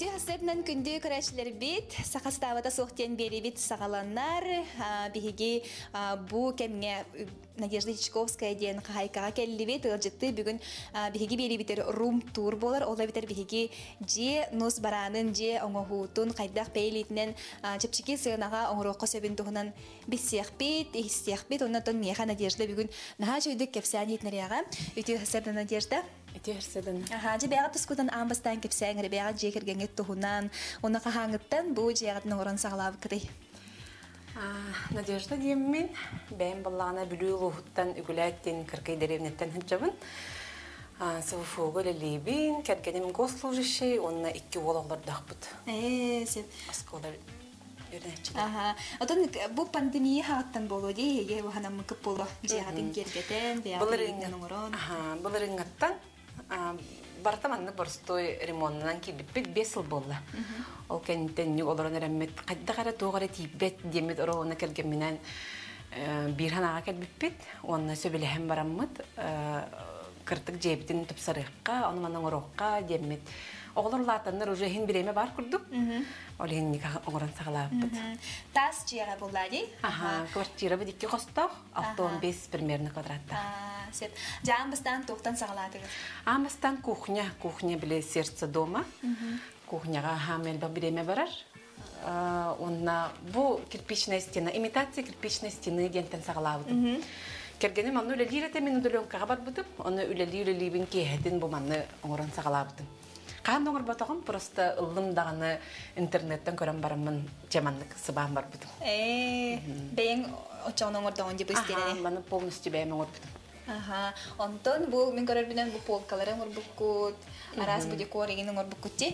Ити хастетнан күнді көрәшілер бит, сақастабыда соқтен бері бит сағаланнар, бігеге бұ кәмге Надежда Хичковская ден қағайқаға кәлі бет, ұлжытты бүгін бігеге бері бітер рум тур болар, ола бітер бігеге же нос баранын, же оңығутын, қайдақ бәйлетінен, жепчеке сығынаға оңырыққа сөбін тұғынан бітсияқ бет, ехістияқ бит, оннан тұн Надежда бүгін наға жөйдік кәпсән етінер яға. Үті хастетнан Надежда. Этерседен. Ага, же бәгат искутан амбастан кепсәңгәр бәгат җекергәнгә туһунан, уны кахаңыттан бу җәгатның орын саглап кыты. Надежда деммин, бәйм баллана бүлү лухуттан үгүләттен кыркый деревнеттен хәмчәбен. Сывфугы лебин, кәргәнем гослужище, онна икки вологлар дахбыт. Э, сен. Асколар Ага. Отон бу пандемия хаттан болу ди, ей ваханам көп болу. Җиһатын Ага, Бартаманны манны борстой ремонтынан кибиппит бес ыл болла. Ол кенттен нюк олорон эреммет кадда кара тоогара тийбет бір ороона келгенменен бирханага келбиппит. Онна сөбелеһен бараммыт кыртык жээбитин тупсарыкка, аны маның орокка демет. Олар латаннар уже хин биреме бар курдук. Ол хин никах оғыран сағалаппыт. Тас жиға болады? Аха, квартира бұд екі қостық, 6-15 примерно квадратта. Сет. Жан бастан тоқтан сағалады? Ан кухня, кухня біле сердце дома. Кухняға хамелба биреме барар. Онна бу кирпичная стена, имитация кирпичной стены дентен сағалабыдым. Кергенем анну үлелиретемен үділен қағабар бұдып, оны үлелі үлелі бен кейхетін бұманны оңыран сағалабыдым. Қан оңыр батағын просто ұлым дағаны интернеттен көрем барымын жаманлық сыбағын бар бұдым. Әй, бәйін очағын оңыр дағын деп істеліне? Аха, маны полностью бәйім оңыр бұдым. Аха, онтон бұл мен көрербінен бұл полкалары оңыр бұққұт, арас бұл декор еген оңыр бұққұт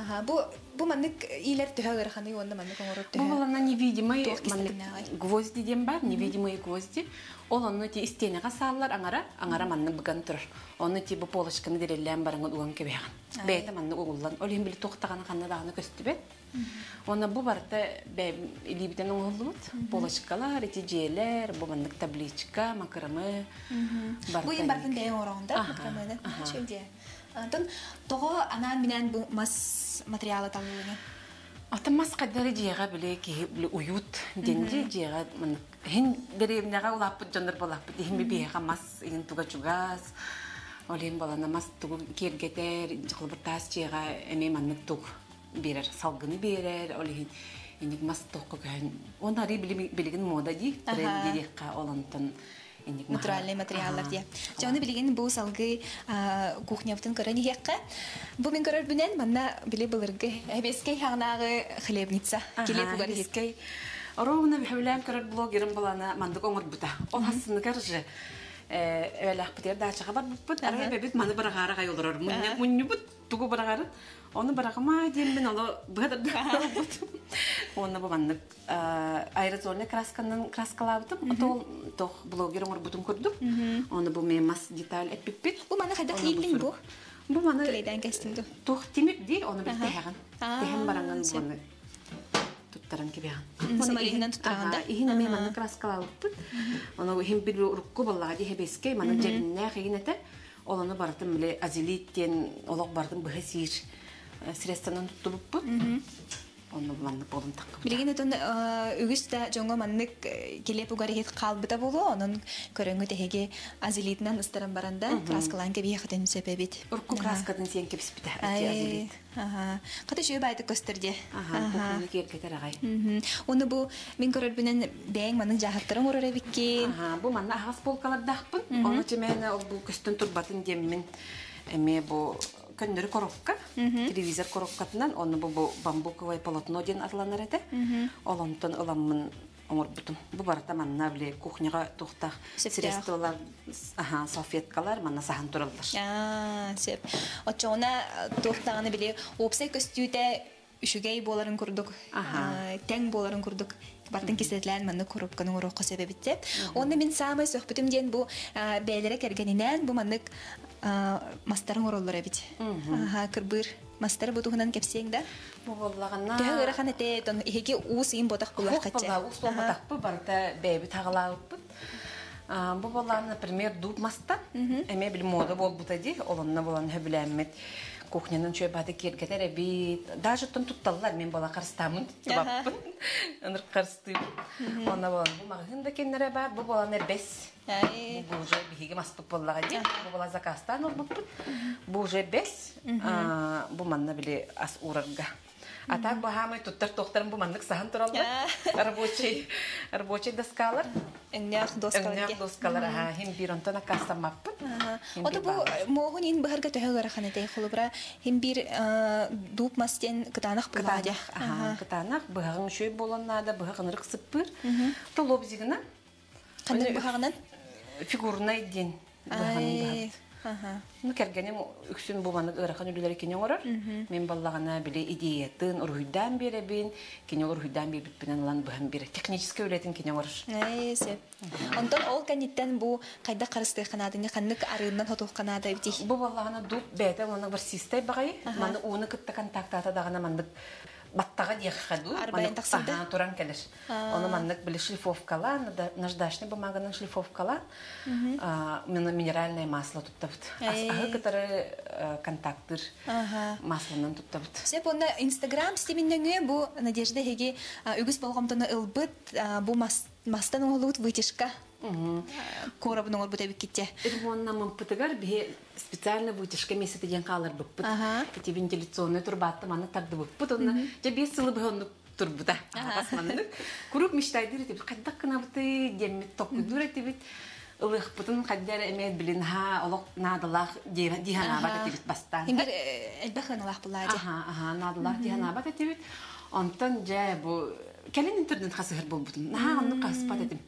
Аха, бұл бу маннык илер төһөгөр ханы онда маннык оңорот төһө. Бу лана невидимый маннык гвозди дем бар, невидимый гвозди. Ол онны ти истенеге саллар аңара, аңара манны быган тур. Оны ти бу полочканы диреллән барыңын уган кебеган. Бәйдә манны угуллан, ол һәм бил тохтаган ханны даны көстүбе. Онна бу барта бә илибитен оңоллубут. Полочкалар, эти җеләр, бу табличка, макрымы. Бу ин бартын дә оңороганда, макрымы да. Антон, того она меня мас материала там были. Ата мас кадары жега биле ки уют денди жега мен хин деревняга улап жандар балап дими бега мас ин туга чугас. Олен балана мас тугу кергетер кылбытас жега әме маннык туг берер салгыны берер олен эник мас тугу кан. Онда ри билигин мода ди тренди дикка олантын. Ага натуральный материаллар дия. Жаны билген бу салгы кухнявтын көрөн иякка. Бу мен көрөр бүнен манна биле булыргы. Эбескей хагнагы хлебница. Келе бугар хискей. Ровно бихәләм көрөр блогерым булана мандык оңыр бута. Ол хасынны кәрҗе өләк э, бітер да чыга бар бут маны барагара оны мен оны аэрозольный красканын краскалабытып тол блогер ор бутун оны бу мен мас деталь дей оны таран кебехан. Самалиннан тутаган да. Ихин ами манын краскалалыппыт. Оны хим бир бардым биле бардым Средствонан Оны маннык болун так. Билген өтөн э, үгүс да жоңго маннык э, келеп угарыгет калбыта болу, оның көрөңгү теге азилитнан ыстырын баранда краскалан кеби хатен себебит. Урку краскадан сен кепсип бита. Азилит. Ага. Ката жөө байты көстөрдө. Ага. Кетер агай. Уну бу мен көрөрбүнен бәң манын жахаттырын урар эбиккен. Ага, бу манна агас болкалар дахпын. Ону мен бұл көстөн турбатын деммин. Эме бу көннөрү коробка телевизор коробкатынан оны бұл бамбуковое полотно ден аталанар эте олонтон ыламмын оңорбутум бу барата манна биле кухняга тухтах средстволар аха салфеткалар манна сахан тураллар сеп отчоуна э, тухтаганы біле, упсай көстүүтэ үшігей боларын курдук тең боларын курдук бартын кисетлән мәнне күрүп кенә урокка сәбәп итеп. Онда мин самый сөхбәтем дигән бу бәйләре кергәненнән бу мастарын ороллар әбит. Аха, кырбыр. Мастар бұтуғынан кепсең да? Бұғылағына... Тәғі ұраған әте, еге уыз ең ботақ бұлақ қатшы. Уыз ботақ бұ барыта бәйбі тағылалып бұд. Бұғылағына, например, дуб маста. Әме біл мода бол бұтади, олынна болан хөбіләммет. Бұғылағына, кухнянын чөйбады кергедер эбит даже тон тутталлар мен бала карстамын тубаппын ыныр карстыйм она болан бу магын да кеннере бар бу болан эбес бу уже биһиги маспык боллага ден бу бала заказтан албыппын бу уже эбес бу манна били ас урарга А так бағамы тохтарым бу мандык сахан тураллар. Рабочий рабочий доскалар. Эннях доскалар. Эннях доскалар ага хим бир онтана э, кастам маппын. Ота бу могун ин бахарга төгөр хана тей холубра хим бир дуп мастен кытанах булады. Ага кытанах бахагын шөй болоннада бахагын рык сыппыр. Толоп зигина. Кандай бахагынан? Фигурный день. Бахагын бахагын. Ну кергенем үксүн булманы ырахан үлүлөр кенең орор. Мен баллагана биле идеятын урхуйдан беребин, кенең урхуйдан берип менен лан баһам бере. Технически үлетин кенең орор. Нәйсе. Онтон ол каниттен бу кайда карысты канады, не каннык арыннан хотук канады бити. Бу баллагана дуп бәтә, моның бер систем багай. Маны уны кытта контактата дагына ман баттаға диэххаду манықтаһа туран келеш, оны маннык биле шлифовкала наждашный бумаганың шлифовкала минеральное масло туттабыт Ағы кытары э, контактыр маслонан туттабыт сеп онна инстаграм стиминнеңе бу надежда хеги үгіс болгомтону ылбыт бу мастан олут вытяжка Кора бұның орбыта бікетте. Ирмонна мұмпытығар бе специально вытяжка месяца ден қалар бұппыт. турбатты маны тарды бұппыт. Онна жа бес сылы бұтын ха олық етіп бастан. Э, Аха, жа Кәлен интернет хасығыр бол бұтын. Наға анны қаспа дедім.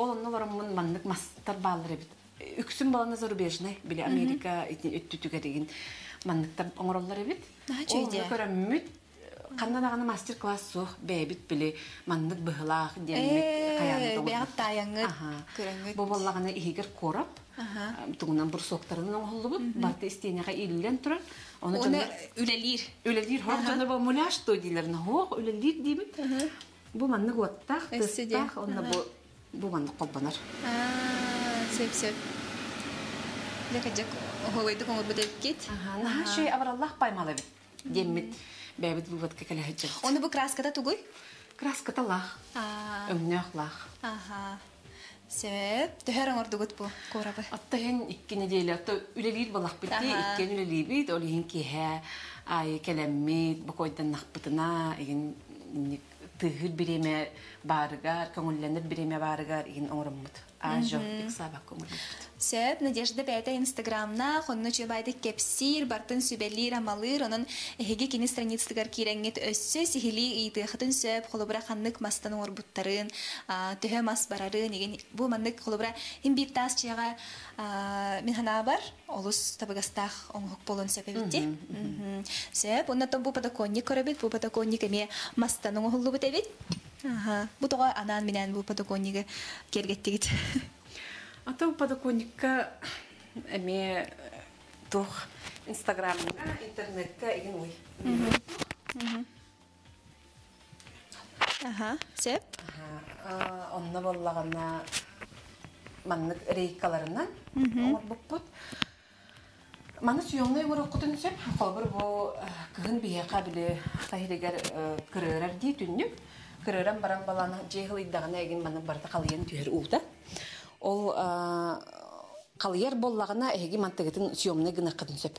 Ол анны ларым мұн маннық мастар балыр ебіт. Үксін баланы зор бежіне, біле Америка өттүтігі деген маннықтар оңыралар ебіт. Ол мұны мүт қандан ағаны мастер класс соқ бәйбіт біле маннық бұғылақ демек қаянды болғаны. Бұл корап, тугунан бур соктарын оңголубуп баты истенега илилен турар оны үлелир үлелир хор жанр бо муляш то дилерин хох үлелир дибит Буманны готтах, тыстах, онна бу э, буманны колбанар. А, сеп сеп. Дека жак холойды коңор бедеп кет. Ага, наха шей авраллах паймалы бит. Деммит бәбит бубат кекеле хәҗәк. Оны бу краскада тугой? Краскада лах. Аа. Өмнәх лах. Аха. Себеп, төһәр оңор дугут бу корабы. Атта һен икки неделя, атта үлелир балах битте, икки үлелир бит, ол һен киһә, ай келемми, бу койдан нахбытына, ген ник тыгыр биреме барыгар көңүлленер биреме барыгар ин оңроммут а жок ик сабак көңүлленбит Сөп Надежда бәйті инстаграмна, қонны чөбайды кепсир, бартын сөбелер амалыр, оның әхеге кені страництығар кереңет өссі, сихили үйдіғытын сөп, қолыбыра қаннық мастан орбуттарын, түхі мас барары, неген бұл маннық қолыбыра имбир тас чияға мен хана бар, олыс табығастақ оңғық болын сөп әбетте. Сөп, оннатон бұл подоконник көребет, бұл подоконник әме мастаның оңғылы бұт әбет. Бұтыға анан менен бұл подоконнигі кергеттегет. Атау подоконникка әме э, тух э, инстаграм интернетте ин ой. Аха, сеп. Онна боллаганна маннык рейкаларынан оңыр буппут. Маны сүйөңнөй көрө кутун сеп, хабар бу э, кыгын бие кабиле тахирегер кырырар ди түннү. баран баланы жегыл иддагына эгин маны барда калыйын түер улда ол қалыр боллағына әйгі мантығытын сүйомны гына қытын сөп.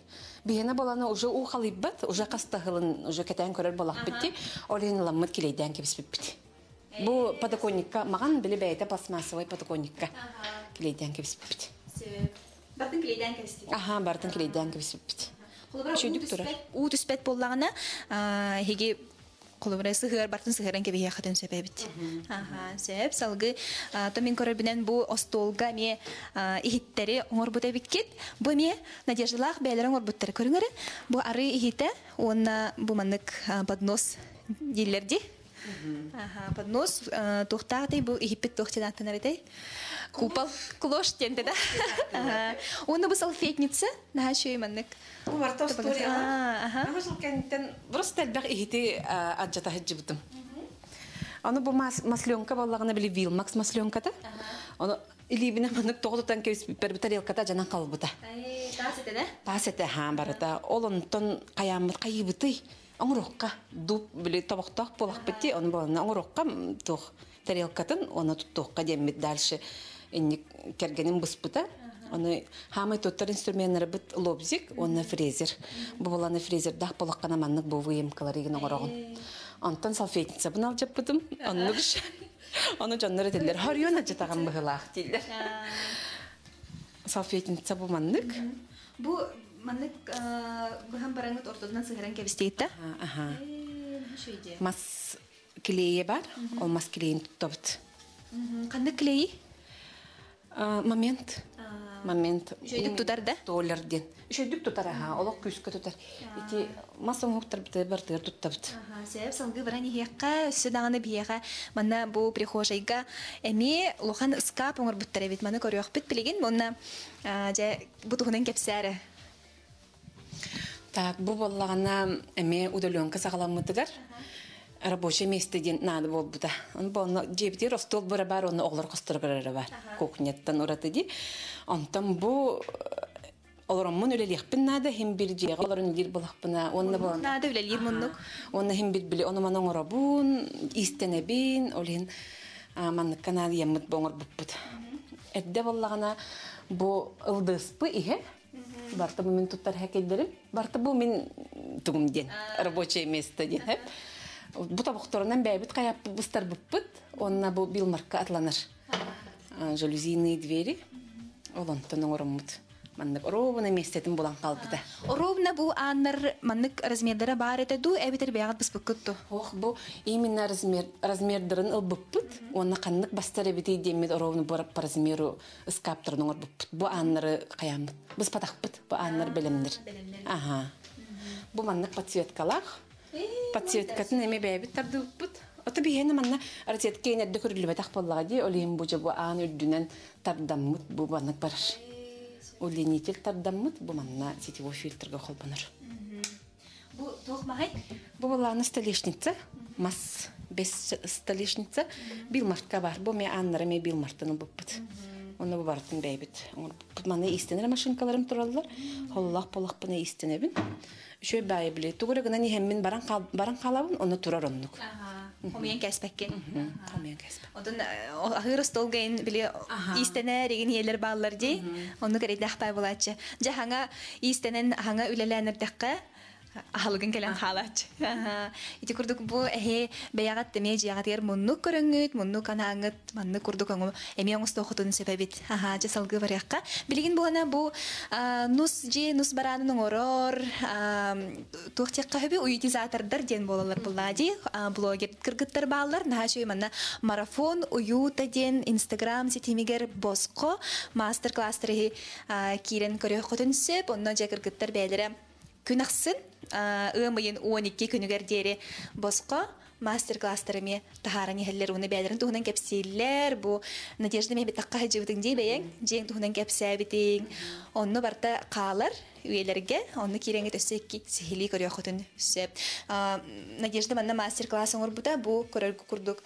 Бейіні боланы уже у қалыйбыт, уже қастығылын, уже кәтәйін көрер болақ бітті, олен ламмыт келейден кебіс бітті. Э. Бұл подоконникка, маған білі бәйті пластмассовый подоконникка келейден кебіс бітті. Бартын келейден кебіс бітті? Аха, бартын келейден кебіс бітті. Құлыбыра, у түспәт боллағына, кулубрай сыгыр бартын сыгырын кебе яхатын сөбебит. Аха, сөп салгы томин көрөбүнен бу остолга ме ихиттери оңор бута биткит. Бу ме надеждалах бәйләрен оңор буттар көрүңөр. Бу ары ихите, онна бу манык поднос диллерди. Поднос э, тухтахтый бу египет тухтинатты нарытай. Купол клош да. Уны бу салфетница Ага. Ага. просто масленка баллагына Вилмакс Ага. Илибине маннык тоғытытан кебіс бәрбі тарелката жана қалбыта. Тас әте, Тас әте, ха, барыта. Олынтын қаямыт қайыбыты. Оңырыққа дуп биле табақтақ болақ бітті. Оны болына оңырыққа тоқ тарелкатын, оны тұттоққа демет дальше. Инник кергенін бұспыта. Оны хамы тоттар инструменттары бит лобзик, оны фрезер. Бу буланы фрезер дах болаққана маннык бу выемкалар еген оңырығын. Онтан салфетница бұнал жаппыдым. Онны Оны жоннары дилер. Харьон ачы тагын быгылак дилер. Салфетница бу маннык. Э, э, бу маннык быган барангыт ортодан сыгыран кебистейт Аха. Мас клейе бар. Ол мас клейин топт. Кандай клей? Э, момент момент. Үшөйдік тұтар да? Долларден. Үшөйдік тұтар, аға, Ити мана әме Так, бу удаленка рабочее место ден надо бол буда. Он бол жебди ростол бара бар, он оглар костыр бара бар. Кухнеттан ураты ди. Он там бу олорон мун үлелих пин нада хим бир же олорон лир булах пина. Онна бол нада үлелир муннук. Онна хим бир били, оны манон орабун, истенебин, олин манны канал ямыт боңор буппут. Эдде боллагана бу ылдыспы ихе. Барта бу мен туттар хакелдерим. Барта бу мен тугумден. Рабочее место ден бұқтырынан бәйбіт қаяп бұстар бұппыт онына бұл билмаркка атланыр. жалюзийные двери олон тонын оромут маннык ровно местетин булан қалпыды. ровно бу аннар маннык размердері бар дұ, әбетір бәғат біз бұқытты? ох бұл именно размердерін ұл бұппыт, онына каннык бастар эбити демед ровно борап по размеру ыскаптырныңор буппыт бу аннары Біз быспатакпыт бу аннар білімдір. ага бу маннык қалақ подсветкатын эме бэбит тардыбыт Ота биһене манна арсеткейне дөкүрлүбэтэх боллага ди олим бу жабу аан үрдүнен тардаммыт бу банык барар. Уленитель тардаммыт бу манна сетевой фильтрге холбаныр. Бу тохмагай бу болланы столешница мас бес столешница бил мартка бар. Бу ме аннары ме бил буппыт. Mm -hmm оны бартын бәйбіт. Маны истенер машинкаларым тураллар. Холлах полах бұны истенебин. Үшөй бәй биле. Тугыры гына ни хәммин баран баран калабын, оны турар оннук. Хомиян кәспәккән. Хомиян кәспәк. Одан ахыр столгән биле истенә дигән елләр баллар ди. Оны гәрәй дәхпай булачы. Җаһаңа истенен хаңа үләләнер дәккә аһалыгын кэлэн хаалач. Ити курдук бу эхе бэягат теме жиягатер муннук көрөңгүт, муннук анааңыт, манны курдук оңу эми оңус тохутун себебит. Аха, жасалгы барякка. Билигин булана бу нус же нус баранын орор, тухтекка хөбү уютизатордар ден бололор болалар ди Блогер кыргыттар баалар, нахачой манна марафон уюта ден Instagram ситимигер боско мастер-класстары кирен көрөхөтүн сеп, онно же кыргыттар бәйлере күнәксен ымыйын 12 күнүгердери боско мастер класстарыме тахарани хеллер уны бәлерин туһунан кепсиллер бу надежда мен битакка хажыбытын дей бәйен жең туһунан кепсәбитиң онны барта қалар үйелерге онны киреңе төсекки сихили көрөөхөтүн сөп надежда манна мастер класс оңор бута бу көрөр курдук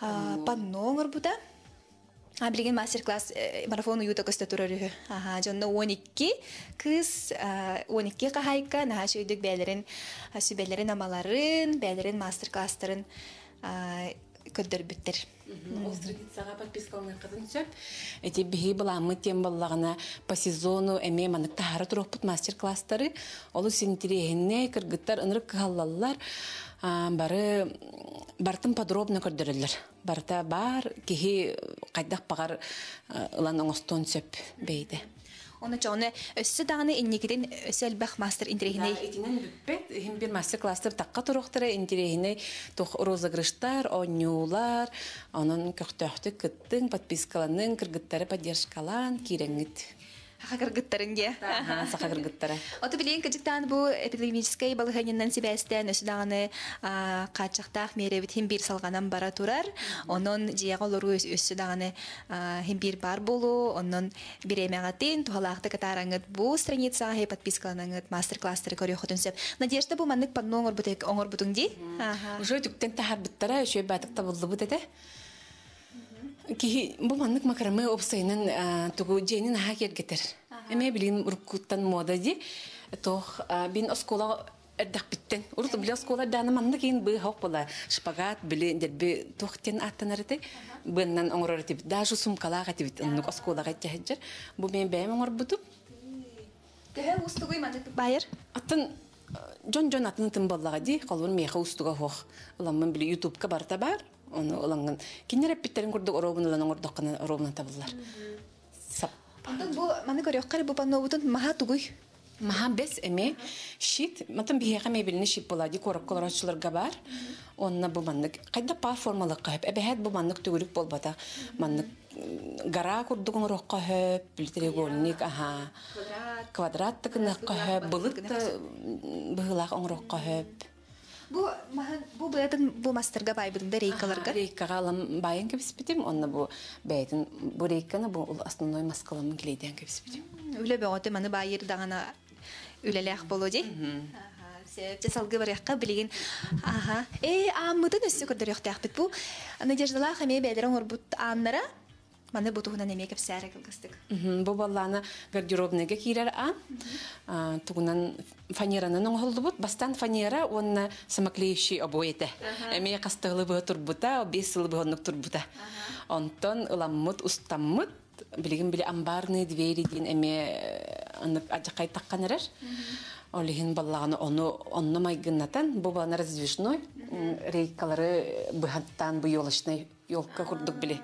панно оңор бута А билген мастер-класс марафон уюта көстө турарыһы. Аха, жонно 12 кыз, 12 кахайка наһа шөйдүк бәлерин, сүбәлерин амаларын, бәлерин мастер-класстарын көддөрбүттер. Ол традицияга подписка алган кызын сөп. Эти биһи буламы тем баллагына по сезону эме маны тары турупут мастер-класстары. Ол сентирегенне кыргыттар ынырык каллаллар. бары бартын подробно көрдөрөлөр барта бар кихи қайдақ бағар э, ылан оңостон сөп бейді. Оны чоны өссі дағыны иннекеден сәлбәқ мастер интерегіне. Итінен бүппет, хим бір мастер кластыр таққа тұрықтыры интерегіне тұқ розыгрыштар, грыштар, онюлар, онын көқтөқті күттің, подпискаланын, кіргіттары поддержкалан, кереңіт. Хакыргыттарын ге. Сахагыргыттары. Оты билен кыжыктан бу эпидемической балыганиннан себәстән өсүдагыны качактак меребит хим бир салганан бара турар. Онон жияга олору өсүдагыны хим бар болу, онон бир эмегатын тухалакты катараңыт бу страницага хе подпискаланаңыт мастер-класстары көрү хотун сеп. Надежда бу маннык панноңор бутек оңор бутуң ди. Уже түктен тахар биттара, еще батыкта болду бутете. Кихи бу маннык макраме обсайнын э, тугу джейнин ага кергетер. Эме билин рукуттан мода ди. Тох э, бин оскола эрдак биттен. Урут бил оскола даны манны кин бы хок бола. Шпагат били дерби тохтен аттанар ди. Быннан оңрор Даже сумкала гати бит оскола гати хаджер. Бу мен бэм оңор бутуп. Кехе устугуй маннык байер. Аттан э, жон жон атын тым боллага ди. Колбун меха устуга хох. мен били ютубка барта бар оны оланған кинер әппеттерін көрдік оробын олан оңордоққаны оробын табылар сап бұл маны көрөккар бұл панно бутун маха тугуй маха бес эме шит матын биһеха мебелине шит болады корок колорачыларга бар онна бу маннык кайда пар формалык кайып эбехет бу маннык түгүлүк болбата маннык гара курдугун рокко хөп билтирегольник аха квадрат тыкынакка хөп былык быгылак оңрокко хөп Бу бу бұл бу мастерга байбыдың да рейкаларга. Рейкага алам байын кебеспетем, онна бу бәйдән бу рейканы бу основной маскалам килейдән кебеспетем. Үле бәгәте маны байыр дагана болу дей? Сәбәпте салгы бар яққа білеген. Ә, Э, өсі көрдір көрдөр якта бұл. бу. лақ әме бәдірің ұрбұт аннара маны бутугунан эмеге сәре кылгыстык. бұл балланы гардеробныйга кирер а. Тугунан фанеранын оңолду бут, бастан фанера онна самоклеющий обои эте. Эме кастыгылы бу турбута, бес ылы бу онук турбута. Онтон ыламмыт, устаммыт, билигин били амбарны двери дин эме э, анык ажакай таккан эрер. Олиһин баллағаны оны онны майгыннатан бу бана раздвижной рейкалары быһаттан бу елочный елка курдук биле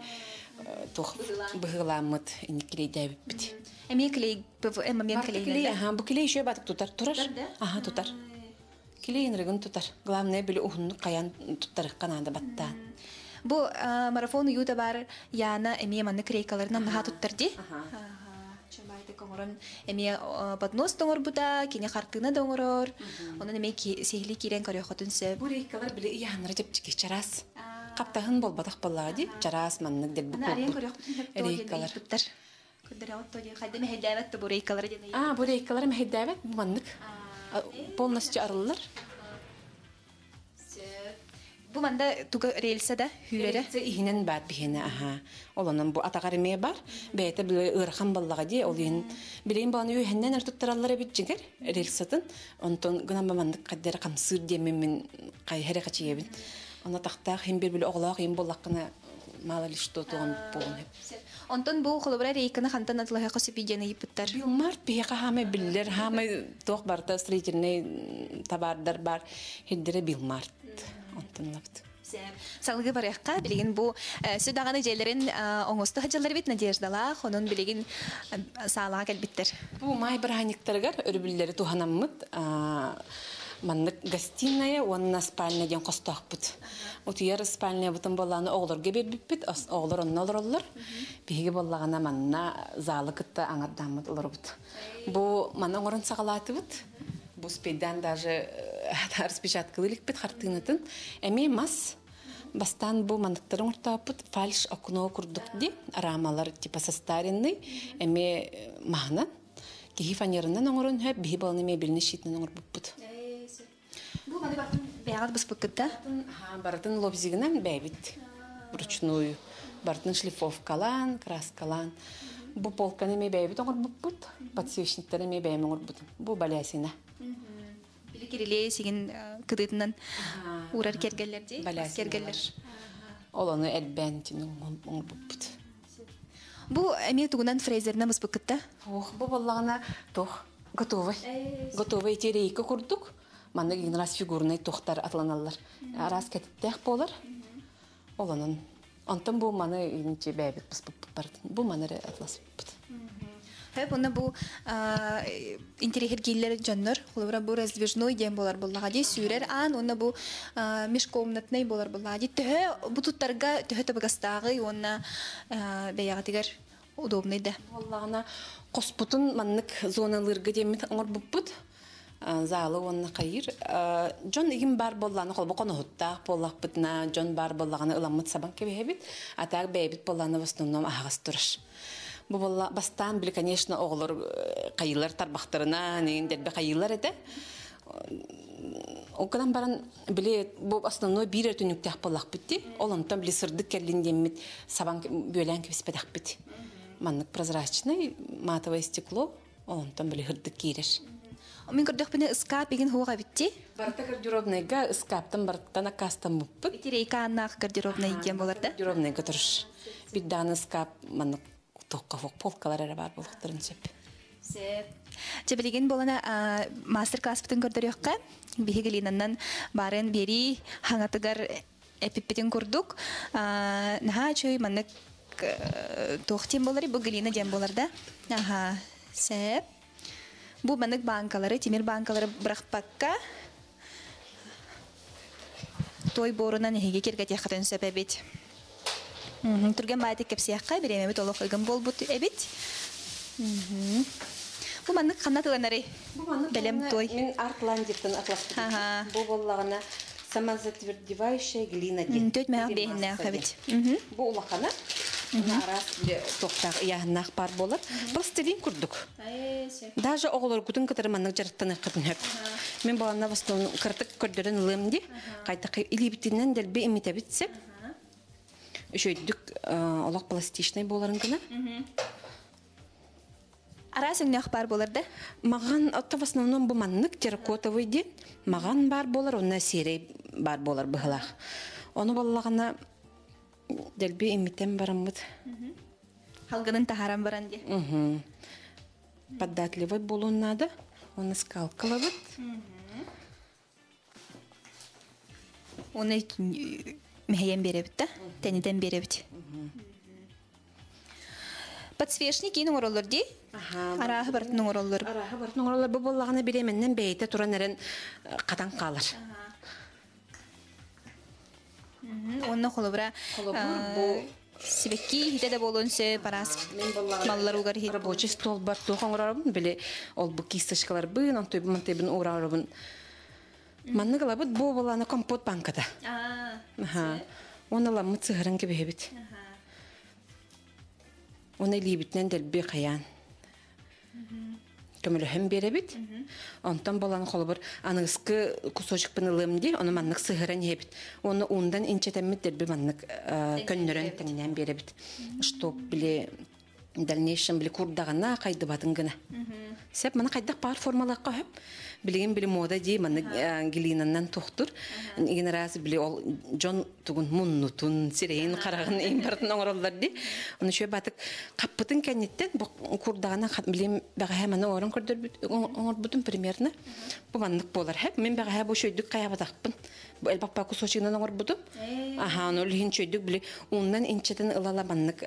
тох быгыла мыт никлей дәбиппит. Эми клей эми мен клей. Клей, ага, бу клей еще батык тутар турар. Ага, тутар. Клейин рыгын тутар. Главное биле ухунну каян туттарык канада батта. Бу э, марафон юта бар яна эми маны клейкаларынан наха туттар ди. Ага. Чымайты коңорон эми поднос доңор бута, кине хартына доңорор. Онун эми сехли кирен көрөй хотунсе. Бу рейкалар биле яна деп чикчарас. Ага каптаһын болбатах баллага ди жарас маннык рейкалар а бу рейкалар бу полностью э, арыллар бу манда туга рельса да бат аха бар биле баллага ди ол билейин баланы жигер рельсатын онтон камсыр Она тахтах хим бир бил оглах им боллакна мало ли что то он помнит. Онтон бу холобра рейкана хантан атлаха хосипидена ипттар. Бил март беха хаме биллер хаме тох барта строительный табардар бар хиддере бил март. Онтон лапты. Салгы барыхка билген бу э, сөдаганы жерлерин э, оңосту хаҗалар бит надеждала, хонун билген э, салага келбиттер. Бу май браниктарга өрбилләре туханаммыт, маннык гостиная онна спальня ден костохпут утуяр спальня бутын болланы оолорга бербиппит оолор онна олороллор биһиги боллагана манна залы кытта аңардаамыт олорбут бу манна оңорун сагалаатыбыт бу спейдан даже э, распечаткылыликпит хартыынатын эми мас бастан бу мандыктарын уртаапыт фальш окно курдук ди рамалар типа состаренный эми э, махнан кихи фанерынан оңорун хэ биһи балныме билини шиитнен Бу мен бартын бәгәр без пакетта. Ха, бартын лобзигнан бәбит. Вручную. Бартын шлифовкалан, краскалан. Бу полканы ме бәбит, оңор бут. Подсвечниктәре ме бәм оңор бут. Бу балясина. Билкереле сиген кыдытынан урар кергәлләр ди. Ол Оланы әлбән тин оңор бут. Бу әме тугунан фрезерна мыс пакетта. Ох, бу баллагына тох. Готовый. Готовый терейка курдук манны гин раз фигурный тохтар атланаллар. Арас кетиттек болар. Оланын онтон бу маны инчи бәбит бу Бу маны атлас бит. оны бұл интерьер гиллер жоннор, холора бу раздвижной дем болар буллага ди сүйрер ан, оны бұл мешкомнатный болар буллага ди. Тө бу туттарга тө оны онна бәягатыгар удобный да. Аллагына коспутун маннык зоналарга демит аңор буппут залы онны кайыр э, жон игим бар болланы холбо конохуттаах боллахпытына жон бар боллаганы ыламмыт сабан кебиһебит атаак бэйбит болланы в основном аагас тураш бу болла бастан бил конечно оголор кайылар э, тарбахтарына неген дербе кайылар еді. Оқыдан баран биле бу основной бирер түнүктәх боллах битти. Оломтан биле сырдык келлиндемит сабан бөлән кебис педах бит. прозрачный матовое стекло, оломтан биле хырдык киреш. Мен көрдік бұны ұскап еген хуға Барта гардеробнайға ұскаптым, барттан ақастым бұппы. Итерейка аннақ гардеробнайген боларды? Гардеробнайға тұрыш. Бидданы ұскап, маны тұққа фоқ полкалар әрі бар болықтырын сөп. Сөп. Жабілеген болына мастер класс бүтін көрдір еққа. Бігігілінаннан барын бері хаңатығар эпиппитин курдук наха чөй маннык э, тохтин болар бу глина дем болар да аха сеп Бу банык банкалары, темир банкалары бұрақпаққа той борынан еге кергәт яқытын сөп әбет. Түрген байтық кепсе яққа беремемет олық ұйғым бол бұты әбет. Бу банык қанат ұланары? Бәлем той. Мен артлан дептін бұл Бу самозатвердевающая глина ден. Төт мәгә бәйнә хәбит. Бу улахана арас тохтак яһнак пар булып, просто дин күрдек. Даже оглар күтен кытырманның жарыттан кытнак. Мен баланна бастың кыртык көрдөрен лемди, кайта иле битеннән дәл бе имитә битсә. Үшөйдүк олақ пластичный боларын гына арасың не ақпар боларды? Маған отта в основном бұл терракотовый ден, маған бар болар, оның серей бар болар бұғылақ. Оны болылағына дәлбе еметтен бұд. Халғының тахарам баран де. Поддатливый болуын оны бұд. Оны мәйен беребіт та, тәнеден беребіт. Подсвечник ең дей? Араһы бартның ороллар. Араһы бартның ороллар бу боллагына биременнән бәйте туран әрен э, катан калар. Онны холобра. бұл. Э, сибекки хите де болонсе парас маллар угар хит. Рабочий стол бар тохан урарабын биле ол бу кистышкалар бын, он той бун тебин урарабын. Манны галабыт бу боланы компот банкада. Аха. Оны ламы цыгырын кебе хебит. Оны либитнен дәл бе каян көмөлөһөн беребит онтон баланы холобур аныскы кусочек пынылымди ону маннык сыгыран ебит оны уундан инчетеммит дерби маннык көннөрөн теңинен беребит чтоб биле дальнейшем биле курдагана кайды батын гына сеп мана кайдак пар формалакка хөп билген биле мода дей мана гилинаннан э, тухтур генераз биле ол жон тугун муннутун сирейин карагын импортун оңороллар ди уну шуя батык каппытын кенниттен бу курдагана билем багаха мана орун көрдөр оңорбутун примерно буманнык болар хеп мен баға багаха бу Бұл каябатакпын элбаппа кусочигинан оңорбутум аха ону лихин шөйдүк биле ундан инчетен ылаламаннык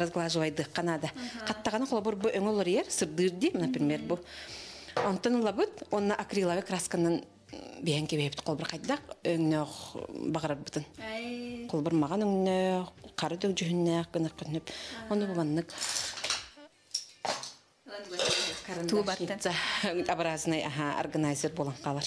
разглаживайдык қана да. Қаттағаны қолабыр бұ өңілір ер, сырдырды, например, бұ. Онтан ұлабыт, онна акрилавы красканнан бейін кебейіпті қолбыр қайдақ, өңнөқ бағарар бұтын. Қолбыр маған өңнөқ, қары дөк жүхіннәқ, гынық күніп. Оны бұланнық. Тубатты. Образный, аха, органайзер болан қалар.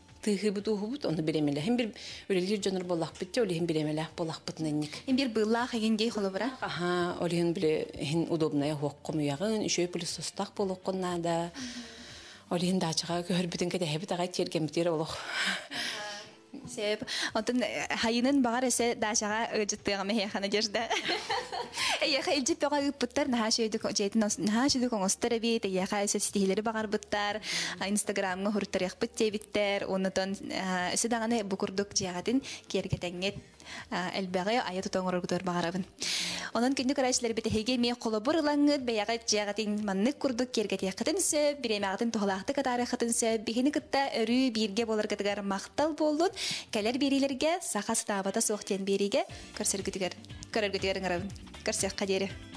тыгы бу беремеле. Хем бир битте, хем беремеле битненник. Хем бир Аха, Сеп, онтон хайынын багар эсе дашаға ыжыттыгамы хехана жерде. Яха илжи пега ыппыттар наха жейтин наха шөйдү коңостар бит, эсе букурдук элбэгэ ә, айат тоңорор гутор багарабын. Онон кинди карачлар бите хеге ме колобур манны бәягат жагатын маннык курдук кергет якытынсы, биремагатын тохлакты катары хытынсы, бигини кытта өрү бирге болар кытыгар мактал кәлер келер берилерге сахас табата сохтен бериге көрсөргүтүгөр. Көрөргүтүгөр ыңарабын. Көрсөк кадери.